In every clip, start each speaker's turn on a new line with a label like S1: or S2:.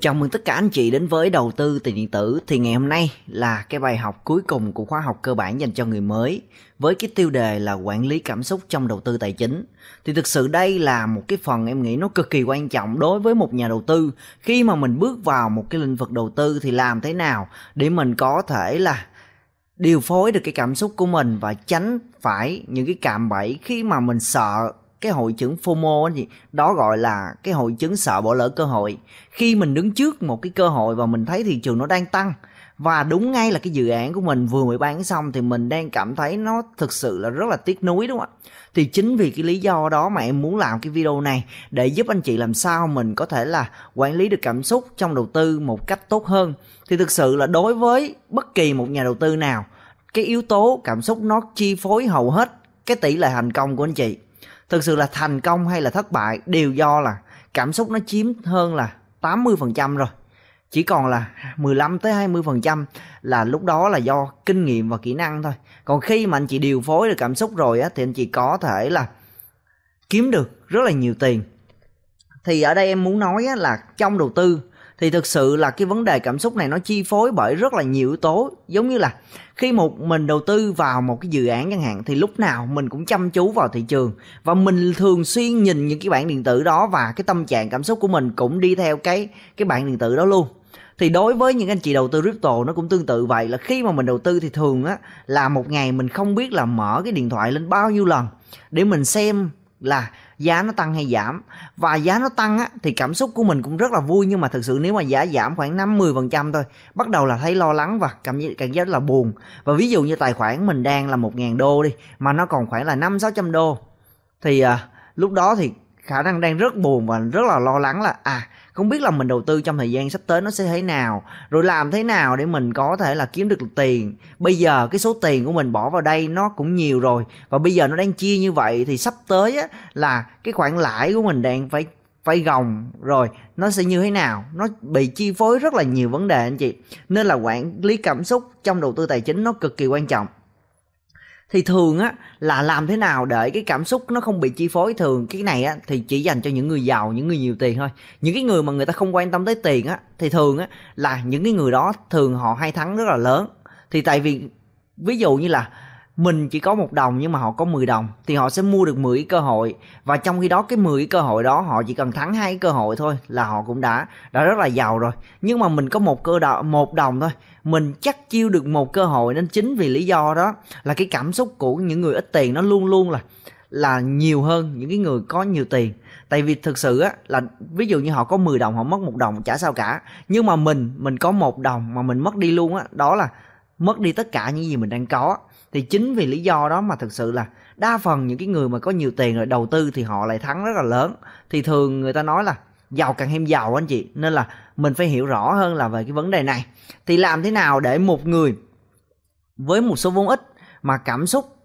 S1: Chào mừng tất cả anh chị đến với đầu tư tiền điện tử thì ngày hôm nay là cái bài học cuối cùng của khóa học cơ bản dành cho người mới với cái tiêu đề là quản lý cảm xúc trong đầu tư tài chính. Thì thực sự đây là một cái phần em nghĩ nó cực kỳ quan trọng đối với một nhà đầu tư khi mà mình bước vào một cái lĩnh vực đầu tư thì làm thế nào để mình có thể là điều phối được cái cảm xúc của mình và tránh phải những cái cạm bẫy khi mà mình sợ cái hội chứng FOMO gì đó gọi là cái hội chứng sợ bỏ lỡ cơ hội khi mình đứng trước một cái cơ hội và mình thấy thị trường nó đang tăng và đúng ngay là cái dự án của mình vừa mới bán xong thì mình đang cảm thấy nó thực sự là rất là tiếc nuối đúng không ạ thì chính vì cái lý do đó mà em muốn làm cái video này để giúp anh chị làm sao mình có thể là quản lý được cảm xúc trong đầu tư một cách tốt hơn thì thực sự là đối với bất kỳ một nhà đầu tư nào cái yếu tố cảm xúc nó chi phối hầu hết cái tỷ lệ thành công của anh chị thực sự là thành công hay là thất bại đều do là cảm xúc nó chiếm hơn là 80% rồi chỉ còn là 15 tới 20% là lúc đó là do kinh nghiệm và kỹ năng thôi. Còn khi mà anh chị điều phối được cảm xúc rồi á thì anh chị có thể là kiếm được rất là nhiều tiền. Thì ở đây em muốn nói á, là trong đầu tư thì thực sự là cái vấn đề cảm xúc này nó chi phối bởi rất là nhiều yếu tố giống như là khi một mình đầu tư vào một cái dự án chẳng hạn thì lúc nào mình cũng chăm chú vào thị trường và mình thường xuyên nhìn những cái bản điện tử đó và cái tâm trạng cảm xúc của mình cũng đi theo cái cái bản điện tử đó luôn thì đối với những anh chị đầu tư crypto nó cũng tương tự vậy là khi mà mình đầu tư thì thường á là một ngày mình không biết là mở cái điện thoại lên bao nhiêu lần để mình xem là giá nó tăng hay giảm và giá nó tăng á, thì cảm xúc của mình cũng rất là vui nhưng mà thực sự nếu mà giá giảm khoảng 50 phần trăm thôi bắt đầu là thấy lo lắng và cảm giác cảm giác là buồn và ví dụ như tài khoản mình đang là 1.000 đô đi mà nó còn khoảng là 5 600 đô thì à, lúc đó thì khả năng đang rất buồn và rất là lo lắng là à không biết là mình đầu tư trong thời gian sắp tới nó sẽ thế nào rồi làm thế nào để mình có thể là kiếm được tiền bây giờ cái số tiền của mình bỏ vào đây nó cũng nhiều rồi và bây giờ nó đang chia như vậy thì sắp tới á, là cái khoản lãi của mình đang phải phải gồng rồi nó sẽ như thế nào nó bị chi phối rất là nhiều vấn đề anh chị nên là quản lý cảm xúc trong đầu tư tài chính nó cực kỳ quan trọng thì thường á là làm thế nào để cái cảm xúc nó không bị chi phối thường cái này á thì chỉ dành cho những người giàu những người nhiều tiền thôi những cái người mà người ta không quan tâm tới tiền á thì thường á là những cái người đó thường họ hay thắng rất là lớn thì tại vì ví dụ như là mình chỉ có một đồng nhưng mà họ có 10 đồng thì họ sẽ mua được 10 cơ hội và trong khi đó cái 10 cơ hội đó họ chỉ cần thắng hai cơ hội thôi là họ cũng đã đã rất là giàu rồi nhưng mà mình có một cơ đồng một đồng thôi mình chắc chiêu được một cơ hội nên chính vì lý do đó là cái cảm xúc của những người ít tiền nó luôn luôn là là nhiều hơn những cái người có nhiều tiền tại vì thực sự á là ví dụ như họ có 10 đồng họ mất một đồng chả sao cả nhưng mà mình mình có một đồng mà mình mất đi luôn á đó là mất đi tất cả những gì mình đang có thì chính vì lý do đó mà thực sự là đa phần những cái người mà có nhiều tiền rồi đầu tư thì họ lại thắng rất là lớn thì thường người ta nói là giàu càng thêm giàu anh chị nên là mình phải hiểu rõ hơn là về cái vấn đề này thì làm thế nào để một người với một số vốn ít mà cảm xúc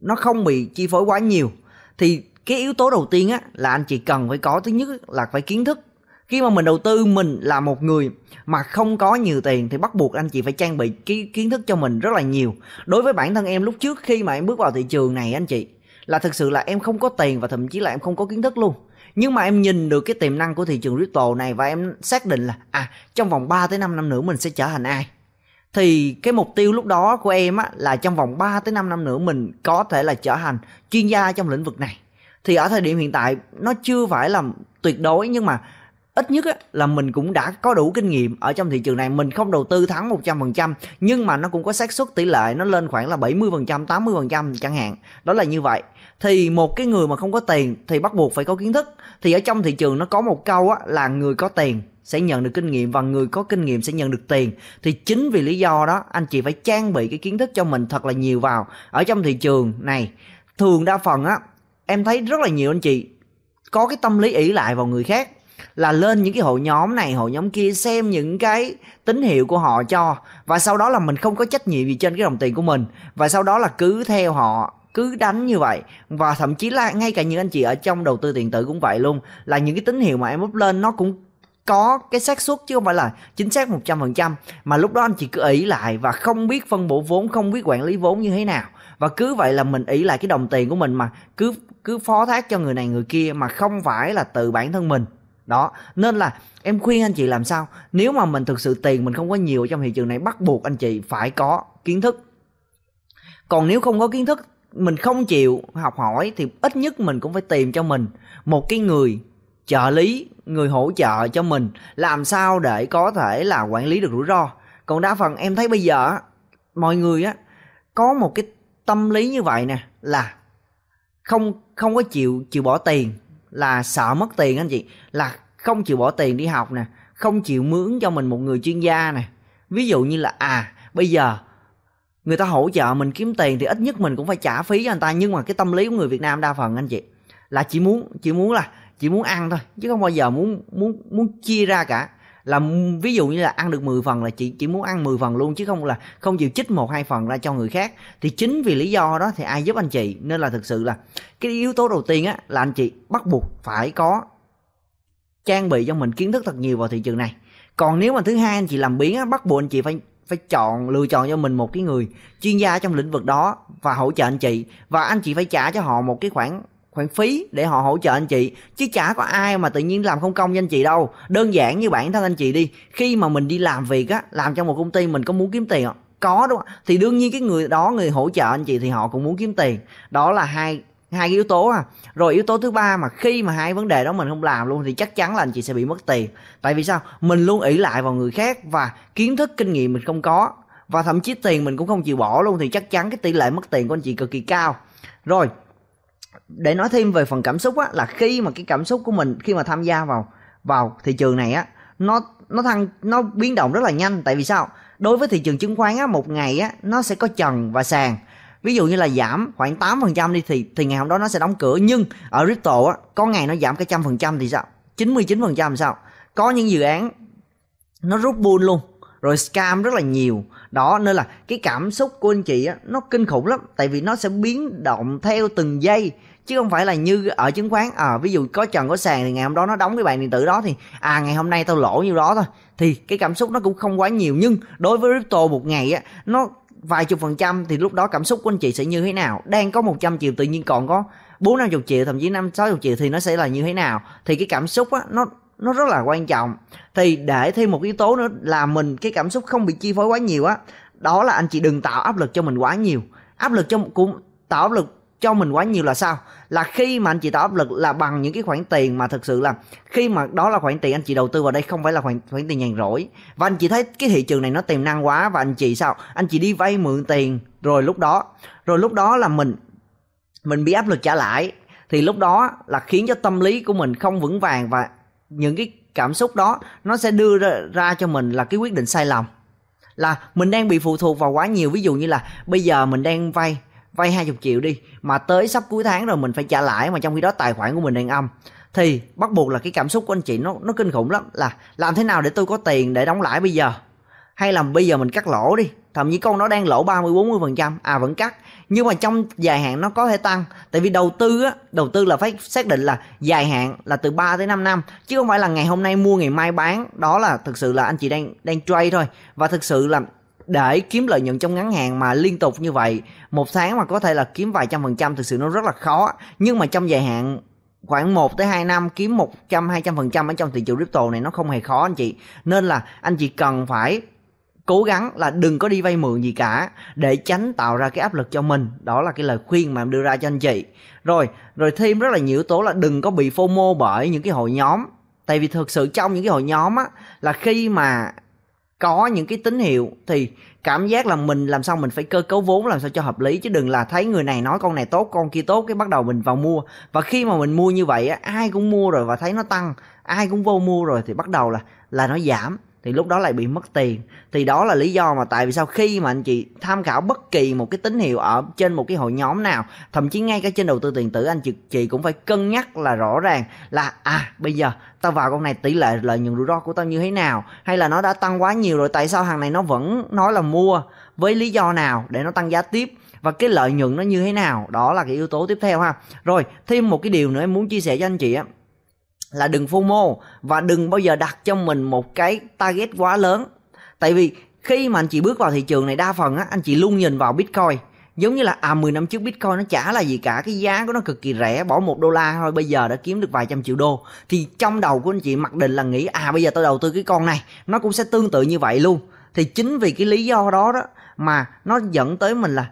S1: nó không bị chi phối quá nhiều thì cái yếu tố đầu tiên á là anh chị cần phải có thứ nhất là phải kiến thức khi mà mình đầu tư mình là một người mà không có nhiều tiền thì bắt buộc anh chị phải trang bị kiến thức cho mình rất là nhiều đối với bản thân em lúc trước khi mà em bước vào thị trường này anh chị là thực sự là em không có tiền và thậm chí là em không có kiến thức luôn nhưng mà em nhìn được cái tiềm năng của thị trường crypto này và em xác định là à trong vòng 3 tới 5 năm nữa mình sẽ trở thành ai thì cái mục tiêu lúc đó của em á là trong vòng 3 tới 5 năm nữa mình có thể là trở thành chuyên gia trong lĩnh vực này thì ở thời điểm hiện tại nó chưa phải là tuyệt đối nhưng mà ít nhất là mình cũng đã có đủ kinh nghiệm ở trong thị trường này mình không đầu tư thắng 100% nhưng mà nó cũng có xác suất tỷ lệ nó lên khoảng là 70% 80% chẳng hạn đó là như vậy thì một cái người mà không có tiền thì bắt buộc phải có kiến thức thì ở trong thị trường nó có một câu á, là người có tiền sẽ nhận được kinh nghiệm và người có kinh nghiệm sẽ nhận được tiền thì chính vì lý do đó anh chị phải trang bị cái kiến thức cho mình thật là nhiều vào ở trong thị trường này thường đa phần á em thấy rất là nhiều anh chị có cái tâm lý ỷ lại vào người khác là lên những cái hội nhóm này hội nhóm kia xem những cái tín hiệu của họ cho và sau đó là mình không có trách nhiệm gì trên cái đồng tiền của mình và sau đó là cứ theo họ cứ đánh như vậy và thậm chí là ngay cả những anh chị ở trong đầu tư tiền tử cũng vậy luôn là những cái tín hiệu mà em up lên nó cũng có cái xác suất chứ không phải là chính xác 100% mà lúc đó anh chị cứ ý lại và không biết phân bổ vốn, không biết quản lý vốn như thế nào. Và cứ vậy là mình ý lại cái đồng tiền của mình mà cứ cứ phó thác cho người này người kia mà không phải là từ bản thân mình đó nên là em khuyên anh chị làm sao nếu mà mình thực sự tiền mình không có nhiều trong thị trường này bắt buộc anh chị phải có kiến thức còn nếu không có kiến thức mình không chịu học hỏi thì ít nhất mình cũng phải tìm cho mình một cái người trợ lý người hỗ trợ cho mình làm sao để có thể là quản lý được rủi ro còn đa phần em thấy bây giờ mọi người á có một cái tâm lý như vậy nè là không không có chịu chịu bỏ tiền là sợ mất tiền anh chị là không chịu bỏ tiền đi học nè không chịu mướn cho mình một người chuyên gia nè ví dụ như là à bây giờ người ta hỗ trợ mình kiếm tiền thì ít nhất mình cũng phải trả phí cho anh ta nhưng mà cái tâm lý của người Việt Nam đa phần anh chị là chỉ muốn chỉ muốn là chỉ muốn ăn thôi chứ không bao giờ muốn muốn muốn chia ra cả là ví dụ như là ăn được 10 phần là chị chỉ muốn ăn 10 phần luôn chứ không là không chịu chích một hai phần ra cho người khác thì chính vì lý do đó thì ai giúp anh chị nên là thực sự là cái yếu tố đầu tiên á là anh chị bắt buộc phải có trang bị cho mình kiến thức thật nhiều vào thị trường này còn nếu mà thứ hai anh chị làm biến á bắt buộc anh chị phải phải chọn lựa chọn cho mình một cái người chuyên gia trong lĩnh vực đó và hỗ trợ anh chị và anh chị phải trả cho họ một cái khoản khoản phí để họ hỗ trợ anh chị chứ chả có ai mà tự nhiên làm không công cho anh chị đâu đơn giản như bản thân anh chị đi khi mà mình đi làm việc á làm trong một công ty mình có muốn kiếm tiền không có đúng không thì đương nhiên cái người đó người hỗ trợ anh chị thì họ cũng muốn kiếm tiền đó là hai hai yếu tố à rồi yếu tố thứ ba mà khi mà hai vấn đề đó mình không làm luôn thì chắc chắn là anh chị sẽ bị mất tiền tại vì sao mình luôn ỷ lại vào người khác và kiến thức kinh nghiệm mình không có và thậm chí tiền mình cũng không chịu bỏ luôn thì chắc chắn cái tỷ lệ mất tiền của anh chị cực kỳ cao rồi để nói thêm về phần cảm xúc á là khi mà cái cảm xúc của mình khi mà tham gia vào vào thị trường này á nó nó thăng nó biến động rất là nhanh tại vì sao đối với thị trường chứng khoán á một ngày á nó sẽ có trần và sàn ví dụ như là giảm khoảng 8% đi thì thì ngày hôm đó nó sẽ đóng cửa nhưng ở crypto á có ngày nó giảm cái trăm phần trăm thì sao 99% thì sao có những dự án nó rút buôn luôn rồi scam rất là nhiều đó nên là cái cảm xúc của anh chị á, nó kinh khủng lắm tại vì nó sẽ biến động theo từng giây chứ không phải là như ở chứng khoán à, ví dụ có trần có sàn thì ngày hôm đó nó đóng cái bàn điện tử đó thì à ngày hôm nay tao lỗ nhiêu đó thôi thì cái cảm xúc nó cũng không quá nhiều nhưng đối với crypto một ngày á nó vài chục phần trăm thì lúc đó cảm xúc của anh chị sẽ như thế nào đang có 100 triệu tự nhiên còn có bốn năm chục triệu thậm chí năm sáu chục triệu thì nó sẽ là như thế nào thì cái cảm xúc á nó nó rất là quan trọng thì để thêm một yếu tố nữa là mình cái cảm xúc không bị chi phối quá nhiều á đó là anh chị đừng tạo áp lực cho mình quá nhiều áp lực cho cũng tạo áp lực cho mình quá nhiều là sao là khi mà anh chị tạo áp lực là bằng những cái khoản tiền mà thực sự là khi mà đó là khoản tiền anh chị đầu tư vào đây không phải là khoản khoản tiền nhàn rỗi và anh chị thấy cái thị trường này nó tiềm năng quá và anh chị sao anh chị đi vay mượn tiền rồi lúc đó rồi lúc đó là mình mình bị áp lực trả lãi thì lúc đó là khiến cho tâm lý của mình không vững vàng và những cái cảm xúc đó nó sẽ đưa ra, ra cho mình là cái quyết định sai lầm là mình đang bị phụ thuộc vào quá nhiều ví dụ như là bây giờ mình đang vay vay 20 triệu đi mà tới sắp cuối tháng rồi mình phải trả lãi mà trong khi đó tài khoản của mình đang âm thì bắt buộc là cái cảm xúc của anh chị nó nó kinh khủng lắm là làm thế nào để tôi có tiền để đóng lãi bây giờ hay là bây giờ mình cắt lỗ đi thậm chí con nó đang lỗ 30 40 phần trăm à vẫn cắt nhưng mà trong dài hạn nó có thể tăng tại vì đầu tư á đầu tư là phải xác định là dài hạn là từ 3 tới 5 năm chứ không phải là ngày hôm nay mua ngày mai bán đó là thực sự là anh chị đang đang trade thôi và thực sự là để kiếm lợi nhuận trong ngắn hạn mà liên tục như vậy một tháng mà có thể là kiếm vài trăm phần trăm thực sự nó rất là khó nhưng mà trong dài hạn khoảng 1 tới 2 năm kiếm 100 200 phần trăm ở trong thị trường crypto này nó không hề khó anh chị nên là anh chị cần phải cố gắng là đừng có đi vay mượn gì cả để tránh tạo ra cái áp lực cho mình đó là cái lời khuyên mà em đưa ra cho anh chị rồi rồi thêm rất là nhiều yếu tố là đừng có bị fomo bởi những cái hội nhóm tại vì thực sự trong những cái hội nhóm á là khi mà có những cái tín hiệu thì cảm giác là mình làm sao mình phải cơ cấu vốn làm sao cho hợp lý chứ đừng là thấy người này nói con này tốt con kia tốt cái bắt đầu mình vào mua và khi mà mình mua như vậy á ai cũng mua rồi và thấy nó tăng ai cũng vô mua rồi thì bắt đầu là là nó giảm thì lúc đó lại bị mất tiền thì đó là lý do mà tại vì sao khi mà anh chị tham khảo bất kỳ một cái tín hiệu ở trên một cái hội nhóm nào thậm chí ngay cả trên đầu tư tiền tử anh chị, chị cũng phải cân nhắc là rõ ràng là à bây giờ tao vào con này tỷ lệ lợi nhuận rủi ro của tao như thế nào hay là nó đã tăng quá nhiều rồi tại sao hàng này nó vẫn nói là mua với lý do nào để nó tăng giá tiếp và cái lợi nhuận nó như thế nào đó là cái yếu tố tiếp theo ha rồi thêm một cái điều nữa em muốn chia sẻ cho anh chị á là đừng phô mô và đừng bao giờ đặt cho mình một cái target quá lớn. Tại vì khi mà anh chị bước vào thị trường này đa phần á anh chị luôn nhìn vào Bitcoin giống như là à 10 năm trước Bitcoin nó chả là gì cả cái giá của nó cực kỳ rẻ bỏ một đô la thôi bây giờ đã kiếm được vài trăm triệu đô thì trong đầu của anh chị mặc định là nghĩ à bây giờ tôi đầu tư cái con này nó cũng sẽ tương tự như vậy luôn thì chính vì cái lý do đó đó mà nó dẫn tới mình là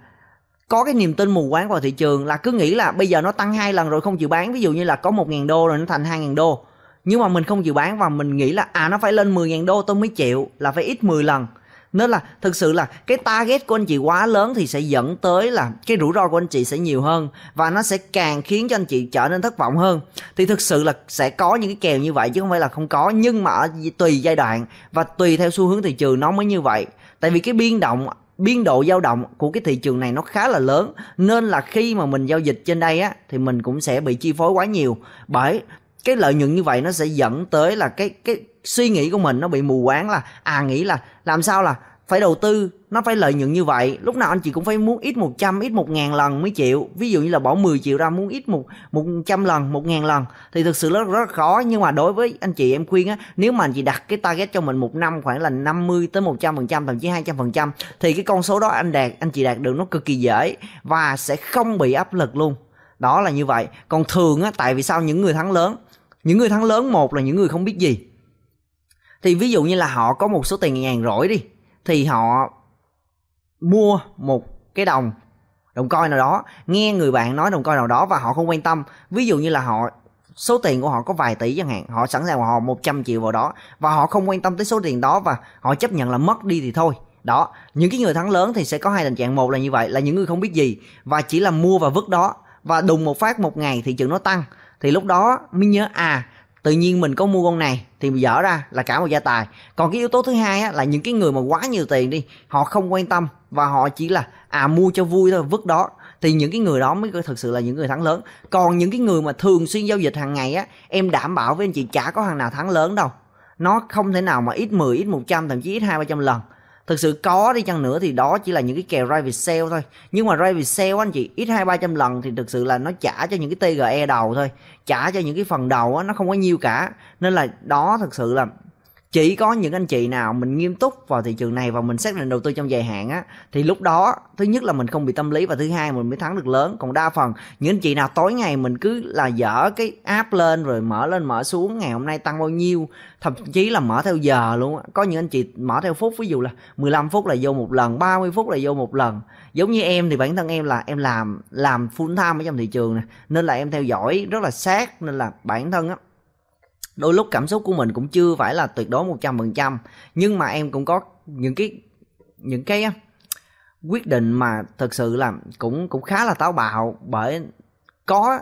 S1: có cái niềm tin mù quáng vào thị trường là cứ nghĩ là bây giờ nó tăng hai lần rồi không chịu bán ví dụ như là có 1.000 đô rồi nó thành 2.000 đô nhưng mà mình không chịu bán và mình nghĩ là à nó phải lên 10.000 đô tôi mới chịu là phải ít 10 lần nên là thực sự là cái target của anh chị quá lớn thì sẽ dẫn tới là cái rủi ro của anh chị sẽ nhiều hơn và nó sẽ càng khiến cho anh chị trở nên thất vọng hơn thì thực sự là sẽ có những cái kèo như vậy chứ không phải là không có nhưng mà ở tùy giai đoạn và tùy theo xu hướng thị trường nó mới như vậy tại vì cái biên động biên độ dao động của cái thị trường này nó khá là lớn nên là khi mà mình giao dịch trên đây á thì mình cũng sẽ bị chi phối quá nhiều bởi cái lợi nhuận như vậy nó sẽ dẫn tới là cái cái suy nghĩ của mình nó bị mù quáng là à nghĩ là làm sao là phải đầu tư nó phải lợi nhuận như vậy lúc nào anh chị cũng phải muốn ít 100 ít ngàn lần mới chịu ví dụ như là bỏ 10 triệu ra muốn ít một 100 lần ngàn lần thì thực sự rất rất khó nhưng mà đối với anh chị em khuyên á nếu mà anh chị đặt cái target cho mình một năm khoảng là 50 tới 100 phần trăm thậm chí 200 phần trăm thì cái con số đó anh đạt anh chị đạt được nó cực kỳ dễ và sẽ không bị áp lực luôn đó là như vậy còn thường á tại vì sao những người thắng lớn những người thắng lớn một là những người không biết gì thì ví dụ như là họ có một số tiền ngàn rỗi đi thì họ mua một cái đồng đồng coi nào đó nghe người bạn nói đồng coi nào đó và họ không quan tâm ví dụ như là họ số tiền của họ có vài tỷ chẳng hạn họ sẵn sàng họ 100 triệu vào đó và họ không quan tâm tới số tiền đó và họ chấp nhận là mất đi thì thôi đó những cái người thắng lớn thì sẽ có hai tình trạng một là như vậy là những người không biết gì và chỉ là mua và vứt đó và đùng một phát một ngày thị trường nó tăng thì lúc đó mới nhớ à tự nhiên mình có mua con này thì dở ra là cả một gia tài còn cái yếu tố thứ hai á, là những cái người mà quá nhiều tiền đi họ không quan tâm và họ chỉ là à mua cho vui thôi vứt đó thì những cái người đó mới thực sự là những người thắng lớn còn những cái người mà thường xuyên giao dịch hàng ngày á em đảm bảo với anh chị chả có hàng nào thắng lớn đâu nó không thể nào mà ít 10, ít 100, thậm chí ít hai ba trăm lần thực sự có đi chăng nữa thì đó chỉ là những cái kèo private sale thôi nhưng mà private sale anh chị ít hai ba trăm lần thì thực sự là nó trả cho những cái tge đầu thôi trả cho những cái phần đầu á nó không có nhiều cả nên là đó thực sự là chỉ có những anh chị nào mình nghiêm túc vào thị trường này và mình xác định đầu tư trong dài hạn á thì lúc đó thứ nhất là mình không bị tâm lý và thứ hai mình mới thắng được lớn còn đa phần những anh chị nào tối ngày mình cứ là dở cái app lên rồi mở lên mở xuống ngày hôm nay tăng bao nhiêu thậm chí là mở theo giờ luôn á có những anh chị mở theo phút ví dụ là 15 phút là vô một lần 30 phút là vô một lần giống như em thì bản thân em là em làm làm full time ở trong thị trường này nên là em theo dõi rất là sát nên là bản thân á đôi lúc cảm xúc của mình cũng chưa phải là tuyệt đối một trăm phần trăm nhưng mà em cũng có những cái những cái quyết định mà thật sự là cũng cũng khá là táo bạo bởi có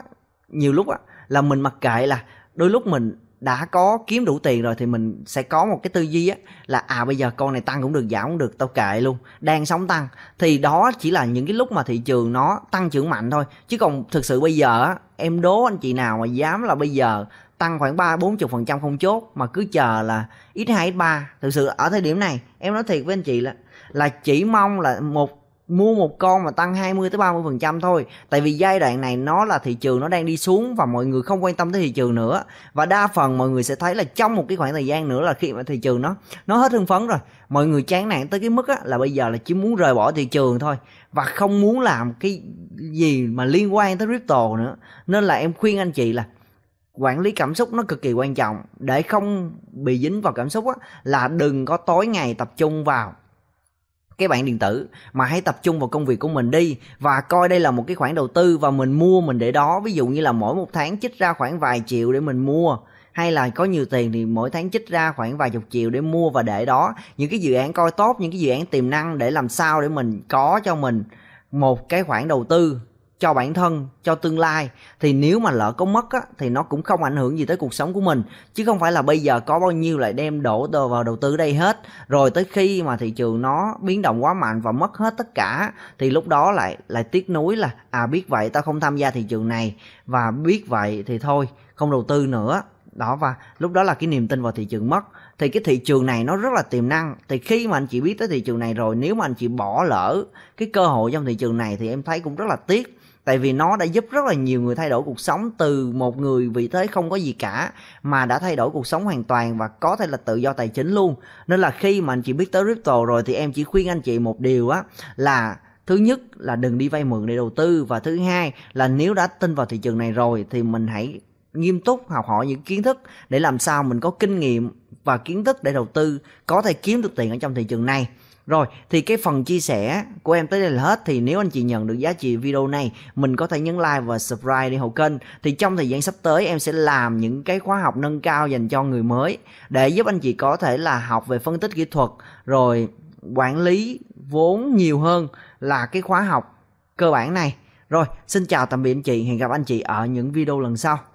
S1: nhiều lúc á là mình mặc kệ là đôi lúc mình đã có kiếm đủ tiền rồi thì mình sẽ có một cái tư duy á là à bây giờ con này tăng cũng được giảm cũng được tao kệ luôn đang sống tăng thì đó chỉ là những cái lúc mà thị trường nó tăng trưởng mạnh thôi chứ còn thực sự bây giờ á em đố anh chị nào mà dám là bây giờ tăng khoảng 3 40% không chốt mà cứ chờ là X2 X3. Thực sự ở thời điểm này em nói thiệt với anh chị là là chỉ mong là một mua một con mà tăng 20 tới 30% thôi. Tại vì giai đoạn này nó là thị trường nó đang đi xuống và mọi người không quan tâm tới thị trường nữa. Và đa phần mọi người sẽ thấy là trong một cái khoảng thời gian nữa là khi mà thị trường nó nó hết hưng phấn rồi, mọi người chán nản tới cái mức á, là bây giờ là chỉ muốn rời bỏ thị trường thôi và không muốn làm cái gì mà liên quan tới crypto nữa. Nên là em khuyên anh chị là quản lý cảm xúc nó cực kỳ quan trọng để không bị dính vào cảm xúc á, là đừng có tối ngày tập trung vào cái bạn điện tử mà hãy tập trung vào công việc của mình đi và coi đây là một cái khoản đầu tư và mình mua mình để đó ví dụ như là mỗi một tháng chích ra khoảng vài triệu để mình mua hay là có nhiều tiền thì mỗi tháng chích ra khoảng vài chục triệu để mua và để đó những cái dự án coi tốt những cái dự án tiềm năng để làm sao để mình có cho mình một cái khoản đầu tư cho bản thân cho tương lai thì nếu mà lỡ có mất á, thì nó cũng không ảnh hưởng gì tới cuộc sống của mình chứ không phải là bây giờ có bao nhiêu lại đem đổ đồ vào đầu tư đây hết rồi tới khi mà thị trường nó biến động quá mạnh và mất hết tất cả thì lúc đó lại lại tiếc nuối là à biết vậy ta không tham gia thị trường này và biết vậy thì thôi không đầu tư nữa đó và lúc đó là cái niềm tin vào thị trường mất thì cái thị trường này nó rất là tiềm năng thì khi mà anh chị biết tới thị trường này rồi nếu mà anh chị bỏ lỡ cái cơ hội trong thị trường này thì em thấy cũng rất là tiếc tại vì nó đã giúp rất là nhiều người thay đổi cuộc sống từ một người vị thế không có gì cả mà đã thay đổi cuộc sống hoàn toàn và có thể là tự do tài chính luôn nên là khi mà anh chị biết tới crypto rồi thì em chỉ khuyên anh chị một điều á là thứ nhất là đừng đi vay mượn để đầu tư và thứ hai là nếu đã tin vào thị trường này rồi thì mình hãy nghiêm túc học hỏi những kiến thức để làm sao mình có kinh nghiệm và kiến thức để đầu tư có thể kiếm được tiền ở trong thị trường này rồi, thì cái phần chia sẻ của em tới đây là hết. Thì nếu anh chị nhận được giá trị video này, mình có thể nhấn like và subscribe để hậu kênh. Thì trong thời gian sắp tới em sẽ làm những cái khóa học nâng cao dành cho người mới để giúp anh chị có thể là học về phân tích kỹ thuật rồi quản lý vốn nhiều hơn là cái khóa học cơ bản này. Rồi, xin chào tạm biệt anh chị, hẹn gặp anh chị ở những video lần sau.